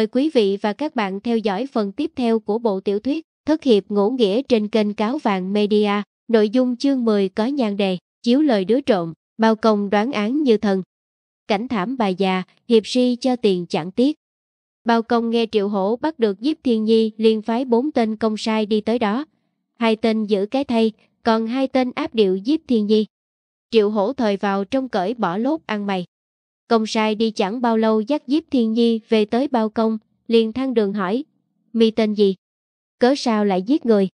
Mời quý vị và các bạn theo dõi phần tiếp theo của bộ tiểu thuyết Thất hiệp ngũ nghĩa trên kênh Cáo Vàng Media. Nội dung chương 10 có nhan đề, chiếu lời đứa trộm, bao công đoán án như thần. Cảnh thảm bà già, hiệp si cho tiền chẳng tiếc. Bao công nghe triệu hổ bắt được Diếp Thiên Nhi liền phái bốn tên công sai đi tới đó. Hai tên giữ cái thay, còn hai tên áp điệu Diếp Thiên Nhi. Triệu hổ thời vào trong cởi bỏ lốt ăn mày. Công sai đi chẳng bao lâu dắt Diếp Thiên Nhi về tới bao công, liền thang đường hỏi, mi tên gì? Cớ sao lại giết người?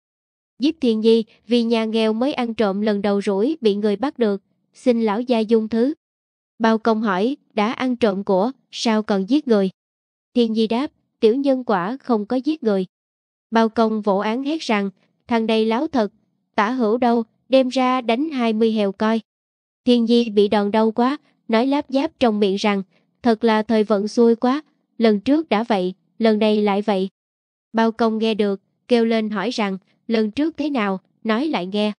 Diếp Thiên Nhi vì nhà nghèo mới ăn trộm lần đầu rủi bị người bắt được, xin lão gia dung thứ. Bao công hỏi, đã ăn trộm của, sao còn giết người? Thiên Nhi đáp, tiểu nhân quả không có giết người. Bao công vỗ án hét rằng, thằng đây láo thật, tả hữu đâu, đem ra đánh 20 heo coi. Thiên Nhi bị đòn đau quá, nói láp giáp trong miệng rằng, thật là thời vận xui quá, lần trước đã vậy, lần này lại vậy. Bao công nghe được, kêu lên hỏi rằng, lần trước thế nào, nói lại nghe.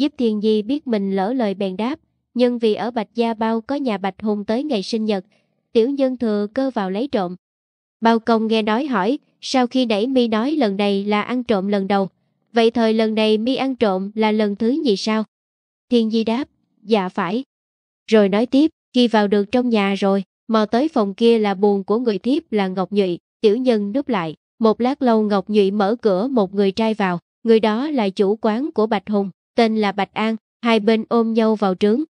Diếp Thiên Di biết mình lỡ lời bèn đáp, nhưng vì ở Bạch Gia Bao có nhà Bạch Hùng tới ngày sinh nhật, tiểu nhân thừa cơ vào lấy trộm. Bao công nghe nói hỏi, sau khi nãy mi nói lần này là ăn trộm lần đầu, vậy thời lần này mi ăn trộm là lần thứ gì sao? Thiên Di đáp, dạ phải. Rồi nói tiếp, khi vào được trong nhà rồi, mò tới phòng kia là buồn của người thiếp là Ngọc Nhụy, tiểu nhân núp lại. Một lát lâu Ngọc Nhụy mở cửa một người trai vào, người đó là chủ quán của Bạch Hùng, tên là Bạch An, hai bên ôm nhau vào trướng.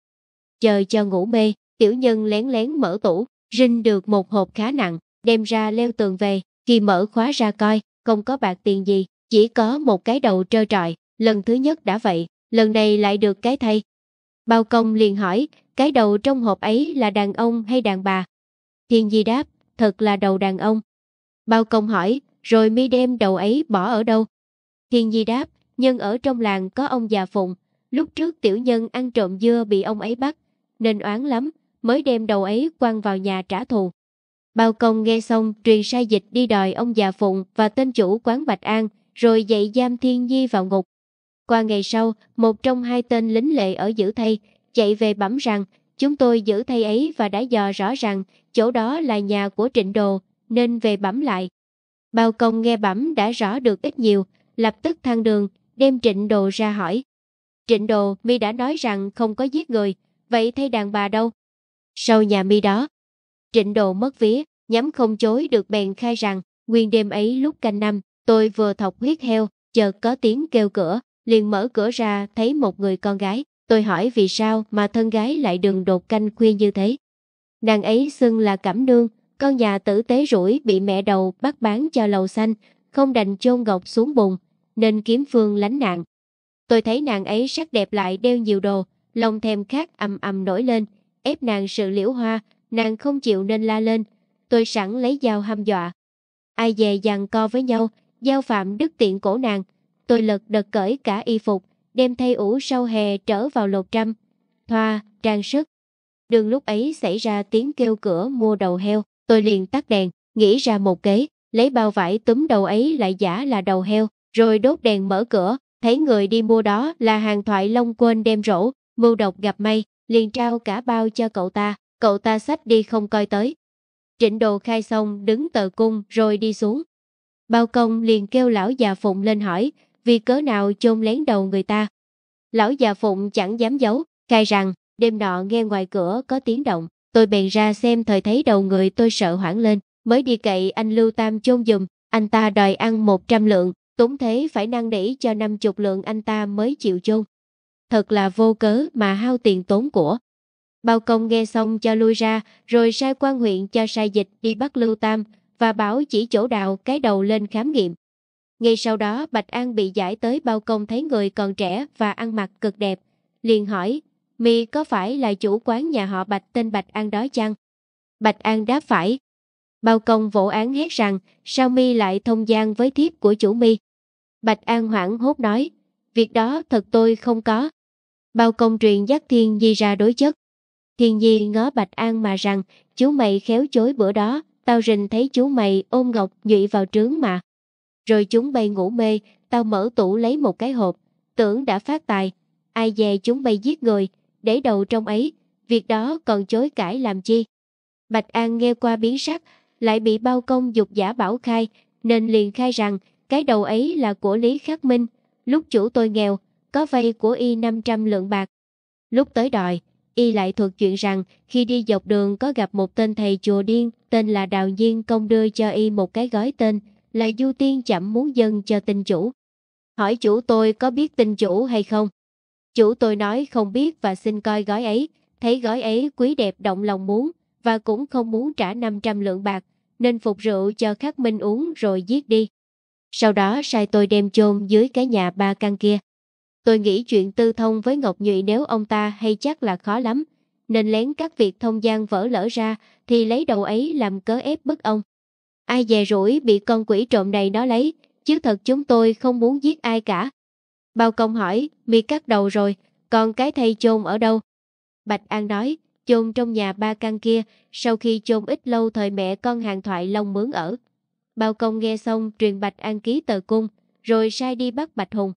Chờ cho ngủ mê, tiểu nhân lén lén mở tủ, rinh được một hộp khá nặng, đem ra leo tường về, khi mở khóa ra coi, không có bạc tiền gì, chỉ có một cái đầu trơ trọi, lần thứ nhất đã vậy, lần này lại được cái thay. Bao công liền hỏi, cái đầu trong hộp ấy là đàn ông hay đàn bà? Thiên Di đáp, thật là đầu đàn ông. Bao công hỏi, rồi mi đem đầu ấy bỏ ở đâu? Thiên Di đáp, nhân ở trong làng có ông già Phụng, lúc trước tiểu nhân ăn trộm dưa bị ông ấy bắt, nên oán lắm, mới đem đầu ấy quăng vào nhà trả thù. Bao công nghe xong truyền sai dịch đi đòi ông già Phụng và tên chủ quán Bạch An, rồi dạy giam Thiên Di vào ngục. Qua ngày sau, một trong hai tên lính lệ ở giữ thay, chạy về bẩm rằng chúng tôi giữ thay ấy và đã dò rõ rằng chỗ đó là nhà của trịnh đồ nên về bẩm lại. Bao công nghe bẩm đã rõ được ít nhiều, lập tức thang đường, đem trịnh đồ ra hỏi. Trịnh đồ mi đã nói rằng không có giết người, vậy thay đàn bà đâu? Sau nhà mi đó. Trịnh đồ mất vía, nhắm không chối được bèn khai rằng, nguyên đêm ấy lúc canh năm, tôi vừa thọc huyết heo, chợt có tiếng kêu cửa, liền mở cửa ra thấy một người con gái, Tôi hỏi vì sao mà thân gái lại đường đột canh khuya như thế. Nàng ấy xưng là Cẩm Nương, con nhà tử tế rủi bị mẹ đầu bắt bán cho lầu xanh, không đành chôn gọc xuống bùn, nên kiếm phương lánh nạn. Tôi thấy nàng ấy sắc đẹp lại đeo nhiều đồ, lòng thèm khát ầm ầm nổi lên, ép nàng sự liễu hoa, nàng không chịu nên la lên. Tôi sẵn lấy dao ham dọa. Ai về giằng co với nhau, giao phạm đức tiện cổ nàng. Tôi lật đật cởi cả y phục, đem thay ủ sau hè trở vào lột trăm, thoa, trang sức. Đường lúc ấy xảy ra tiếng kêu cửa mua đầu heo, tôi liền tắt đèn, nghĩ ra một kế, lấy bao vải túm đầu ấy lại giả là đầu heo, rồi đốt đèn mở cửa, thấy người đi mua đó là hàng thoại long quên đem rổ, mưu độc gặp may, liền trao cả bao cho cậu ta, cậu ta xách đi không coi tới. Trịnh đồ khai xong đứng tờ cung rồi đi xuống. Bao công liền kêu lão già phụng lên hỏi, vì cớ nào chôn lén đầu người ta. Lão già Phụng chẳng dám giấu, khai rằng, đêm nọ nghe ngoài cửa có tiếng động, tôi bèn ra xem thời thấy đầu người tôi sợ hoảng lên, mới đi cậy anh Lưu Tam chôn giùm. anh ta đòi ăn 100 lượng, tốn thế phải năn nỉ cho 50 lượng anh ta mới chịu chôn. Thật là vô cớ mà hao tiền tốn của. Bao công nghe xong cho lui ra, rồi sai quan huyện cho sai dịch đi bắt Lưu Tam và bảo chỉ chỗ đào cái đầu lên khám nghiệm. Ngay sau đó Bạch An bị giải tới bao công thấy người còn trẻ và ăn mặc cực đẹp. Liền hỏi, mi có phải là chủ quán nhà họ Bạch tên Bạch An đó chăng? Bạch An đáp phải. Bao công vỗ án hét rằng, sao mi lại thông gian với thiếp của chủ mi? Bạch An hoảng hốt nói, việc đó thật tôi không có. Bao công truyền dắt Thiên Nhi ra đối chất. Thiên Nhi ngó Bạch An mà rằng, chú mày khéo chối bữa đó, tao rình thấy chú mày ôm ngọc nhụy vào trướng mà. Rồi chúng bay ngủ mê, tao mở tủ lấy một cái hộp, tưởng đã phát tài. Ai dè chúng bay giết người, để đầu trong ấy, việc đó còn chối cãi làm chi. Bạch An nghe qua biến sắc, lại bị bao công dục giả bảo khai, nên liền khai rằng cái đầu ấy là của Lý Khắc Minh. Lúc chủ tôi nghèo, có vay của y 500 lượng bạc. Lúc tới đòi, y lại thuật chuyện rằng khi đi dọc đường có gặp một tên thầy chùa điên tên là Đào Diên Công đưa cho y một cái gói tên là Du Tiên chậm muốn dâng cho tinh chủ. Hỏi chủ tôi có biết tinh chủ hay không? Chủ tôi nói không biết và xin coi gói ấy, thấy gói ấy quý đẹp động lòng muốn và cũng không muốn trả 500 lượng bạc, nên phục rượu cho Khắc Minh uống rồi giết đi. Sau đó sai tôi đem chôn dưới cái nhà ba căn kia. Tôi nghĩ chuyện tư thông với Ngọc Nhụy nếu ông ta hay chắc là khó lắm, nên lén các việc thông gian vỡ lỡ ra thì lấy đầu ấy làm cớ ép bức ông. Ai dè rủi bị con quỷ trộm này nó lấy, chứ thật chúng tôi không muốn giết ai cả. Bao công hỏi, mi cắt đầu rồi, còn cái thầy chôn ở đâu? Bạch An nói, chôn trong nhà ba căn kia, sau khi chôn ít lâu thời mẹ con hàng thoại lông mướn ở. Bao công nghe xong truyền Bạch An ký tờ cung, rồi sai đi bắt Bạch Hùng.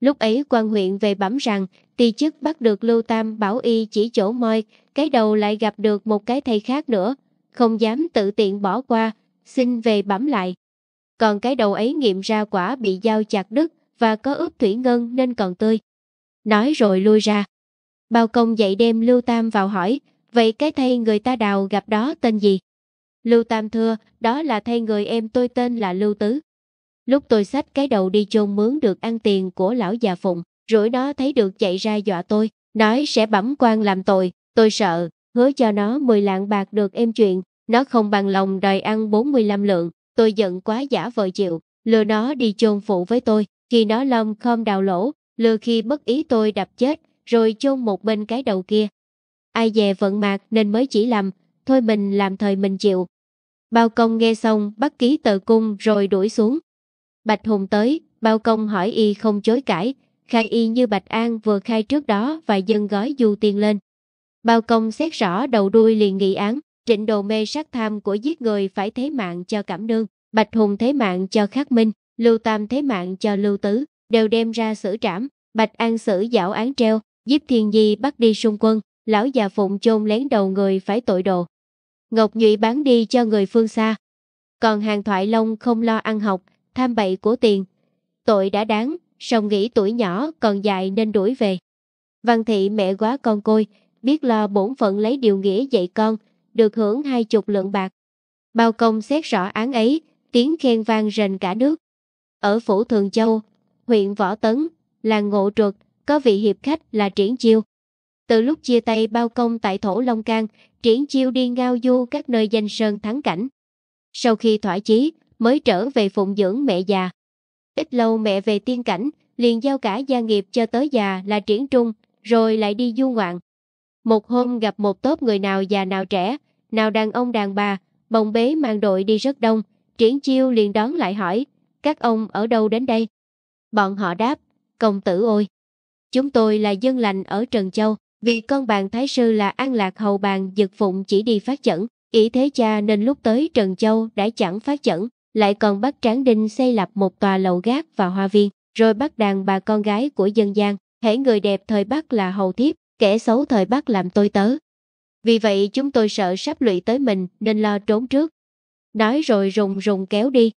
Lúc ấy quan huyện về bẩm rằng tỳ chức bắt được Lưu Tam bảo y chỉ chỗ moi, cái đầu lại gặp được một cái thầy khác nữa, không dám tự tiện bỏ qua, xin về bẩm lại. Còn cái đầu ấy nghiệm ra quả bị dao chặt đứt và có ướp thủy ngân nên còn tươi. Nói rồi lui ra. Bao công dậy đem Lưu Tam vào hỏi, vậy cái thay người ta đào gặp đó tên gì? Lưu Tam thưa, đó là thay người em tôi tên là Lưu Tứ. Lúc tôi xách cái đầu đi chôn mướn được ăn tiền của lão già Phụng, rồi nó thấy được chạy ra dọa tôi, nói sẽ bẩm quan làm tội, tôi sợ, hứa cho nó 10 lạng bạc được em chuyện, nó không bằng lòng đòi ăn 45 lượng, tôi giận quá giả vờ chịu, lừa nó đi chôn phụ với tôi, khi nó lom khom đào lỗ, lừa khi bất ý tôi đập chết, rồi chôn một bên cái đầu kia. Ai dè vận mạc nên mới chỉ làm, thôi mình làm thời mình chịu. Bao công nghe xong bắt ký tờ cung rồi đuổi xuống. Bạch Hùng tới, bao công hỏi y không chối cãi, khai y như Bạch An vừa khai trước đó và dân gói du tiên lên. Bao công xét rõ đầu đuôi liền nghị án, trịnh đồ mê sát tham của giết người phải thế mạng cho Cảm Nương, Bạch Hùng thế mạng cho Khắc Minh, Lưu Tam thế mạng cho Lưu Tứ, đều đem ra xử trảm, Bạch An xử dạo án treo, Diếp Thiên Di bắt đi xung quân, lão già Phụng chôn lén đầu người phải tội đồ. Ngọc Nhụy bán đi cho người phương xa. Còn hàng thoại long không lo ăn học, tham bậy của tiền. Tội đã đáng, song nghĩ tuổi nhỏ còn dài nên đuổi về. Văn thị mẹ quá con côi, biết lo bổn phận lấy điều nghĩa dạy con, được hưởng hai chục lượng bạc. Bao công xét rõ án ấy, tiếng khen vang rền cả nước. Ở phủ Thường Châu, huyện Võ Tấn, làng Ngộ Truật, có vị hiệp khách là Triển Chiêu. Từ lúc chia tay bao công tại thổ Long Can, Triển Chiêu đi ngao du các nơi danh sơn thắng cảnh. Sau khi thỏa chí, mới trở về phụng dưỡng mẹ già. Ít lâu mẹ về tiên cảnh, liền giao cả gia nghiệp cho tới già là Triển Trung, rồi lại đi du ngoạn. Một hôm gặp một tốp người nào già nào trẻ, nào đàn ông đàn bà, bồng bế mang đội đi rất đông, triển chiêu liền đón lại hỏi, các ông ở đâu đến đây? Bọn họ đáp, công tử ôi, chúng tôi là dân lành ở Trần Châu, vì con bạn thái sư là An Lạc Hầu Bàn dực phụng chỉ đi phát chẩn, ý thế cha nên lúc tới Trần Châu đã chẳng phát chẩn, lại còn bắt Tráng Đinh xây lập một tòa lầu gác và hoa viên, rồi bắt đàn bà con gái của dân gian, thể người đẹp thời Bắc là Hầu Thiếp, kẻ xấu thời Bắc làm tôi tớ. Vì vậy chúng tôi sợ sắp lụy tới mình nên lo trốn trước. Nói rồi rùng rùng kéo đi.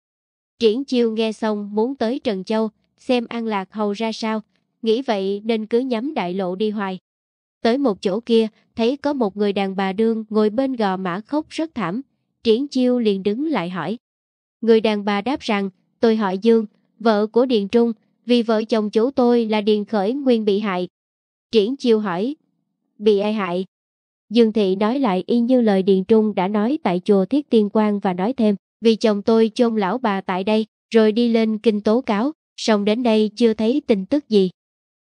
Triển chiêu nghe xong muốn tới Trần Châu, xem An Lạc Hầu ra sao, nghĩ vậy nên cứ nhắm đại lộ đi hoài. Tới một chỗ kia, thấy có một người đàn bà đương ngồi bên gò mã khóc rất thảm. Triển chiêu liền đứng lại hỏi. Người đàn bà đáp rằng, tôi hỏi Dương, vợ của Điền Trung, vì vợ chồng chủ tôi là Điền Khởi nguyên bị hại, Triển chiêu hỏi. Bị ai hại? Dương Thị nói lại y như lời Điền Trung đã nói tại chùa Thiết Tiên Quang và nói thêm, vì chồng tôi chôn lão bà tại đây, rồi đi lên kinh tố cáo, xong đến đây chưa thấy tin tức gì.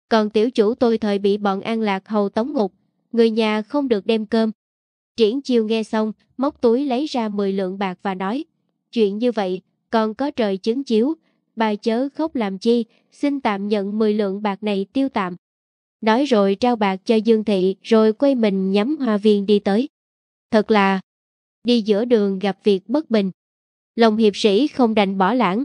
Còn tiểu chủ tôi thời bị bọn an lạc hầu tống ngục, người nhà không được đem cơm. Triển chiêu nghe xong, móc túi lấy ra 10 lượng bạc và nói, chuyện như vậy, còn có trời chứng chiếu, bà chớ khóc làm chi, xin tạm nhận 10 lượng bạc này tiêu tạm, nói rồi trao bạc cho Dương Thị rồi quay mình nhắm hoa viên đi tới. Thật là, đi giữa đường gặp việc bất bình. Lòng hiệp sĩ không đành bỏ lãng,